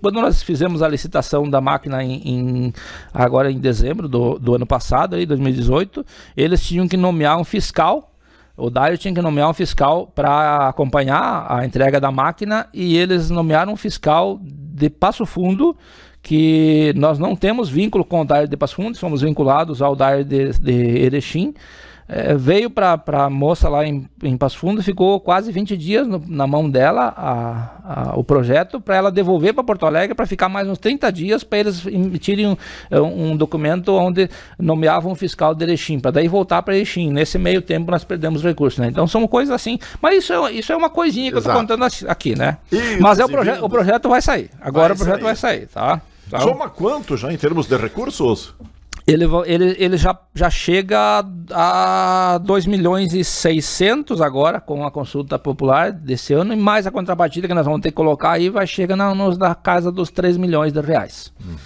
quando nós fizemos a licitação da máquina em, em agora em dezembro do, do, ano passado, aí, 2018, eles tinham que nomear um fiscal. O Dario tinha que nomear um fiscal para acompanhar a entrega da máquina e eles nomearam um fiscal de Passo Fundo, que nós não temos vínculo com o Dario de Passo Fundo, somos vinculados ao Dario de, de Erechim. É, veio para a moça lá em, em Passo Fundo, ficou quase 20 dias no, na mão dela a, a, o projeto para ela devolver para Porto Alegre para ficar mais uns 30 dias para eles emitirem um, um, documento onde nomeavam um fiscal de Erechim, para daí voltar para Erechim. Nesse meio tempo nós perdemos recursos, né? Então são coisas assim, mas isso é, isso é uma coisinha que Exato. eu estou contando aqui, né? Isso, mas é o, proje o projeto vai sair, agora vai o projeto sair. vai sair, tá? tá? Soma quanto já em termos de recursos? ele, ele, ele já, já chega a 2 milhões e 600 agora com a consulta popular desse ano e mais a contrapartida que nós vamos ter que colocar aí vai chegar na, na casa dos 3 milhões de reais. Uhum.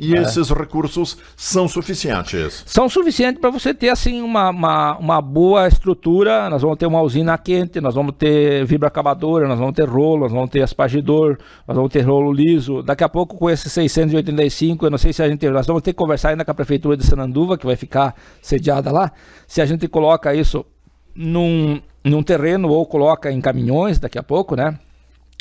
E é. esses recursos são suficientes? São suficientes para você ter assim uma, uma, uma, boa estrutura. Nós vamos ter uma usina quente, nós vamos ter vibra acabadora, nós vamos ter rolo, nós vamos ter aspagidor, nós vamos ter rolo liso. Daqui a pouco com esses 685, eu não sei se a gente... Nós vamos ter que conversar ainda com a prefeitura de Sananduva, que vai ficar sediada lá. Se a gente coloca isso num, num terreno ou coloca em caminhões daqui a pouco, né?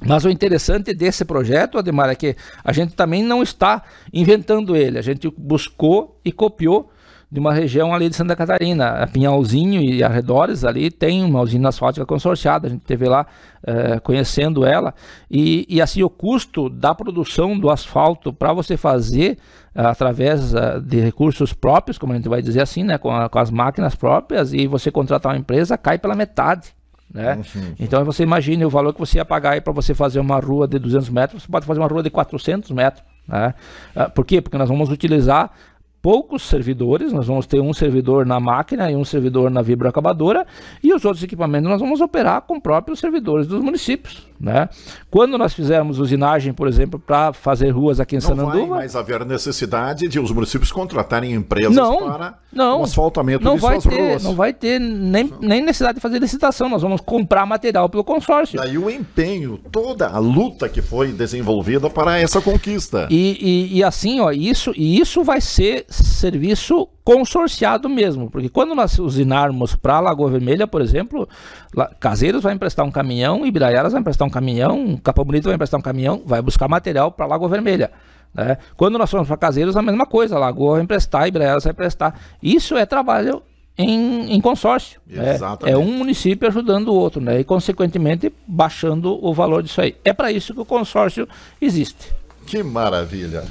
Mas o interessante desse projeto, Ademar, é que a gente também não está inventando ele. A gente buscou e copiou de uma região ali de Santa Catarina, Pinhalzinho e arredores ali tem uma usina asfáltica consorciada, a gente teve lá é, conhecendo ela e, e, assim o custo da produção do asfalto para você fazer eh, através eh, de recursos próprios, como a gente vai dizer assim, né, com, a, com as máquinas próprias e você contratar uma empresa cai pela metade. Né? Então você imagine o valor que você ia pagar para você fazer uma rua de 200 metros, você pode fazer uma rua de 400 metros. Né? Ah, por quê? Porque nós vamos utilizar poucos servidores, nós vamos ter um servidor na máquina e um servidor na vibroacabadora, e os outros equipamentos nós vamos operar com próprios servidores dos municípios. Né? Quando nós fizermos usinagem, por exemplo, para fazer ruas aqui em não Sananduva. Não vai mais haver necessidade de os municípios contratarem empresas não, para não, o asfaltamento não de vai suas ter, ruas. Não vai ter nem, nem necessidade de fazer licitação, nós vamos comprar material pelo consórcio. Daí o empenho, toda a luta que foi desenvolvida para essa conquista. E, e, e assim, ó, isso, e isso vai ser serviço consorciado mesmo, porque quando nós usinarmos para Lagoa Vermelha, por exemplo, Caseiros vai emprestar um caminhão, Ibiraiaras vai emprestar um caminhão, Capão Bonito vai emprestar um caminhão, vai buscar material para Lagoa Vermelha. Né? Quando nós formos para Caseiros, a mesma coisa, Lagoa vai emprestar, Ibiraiaras vai emprestar. Isso é trabalho em, em, consórcio. Né? É, é, um município ajudando o outro, né? E, consequentemente, baixando o valor disso aí. É para isso que o consórcio existe. Que maravilha!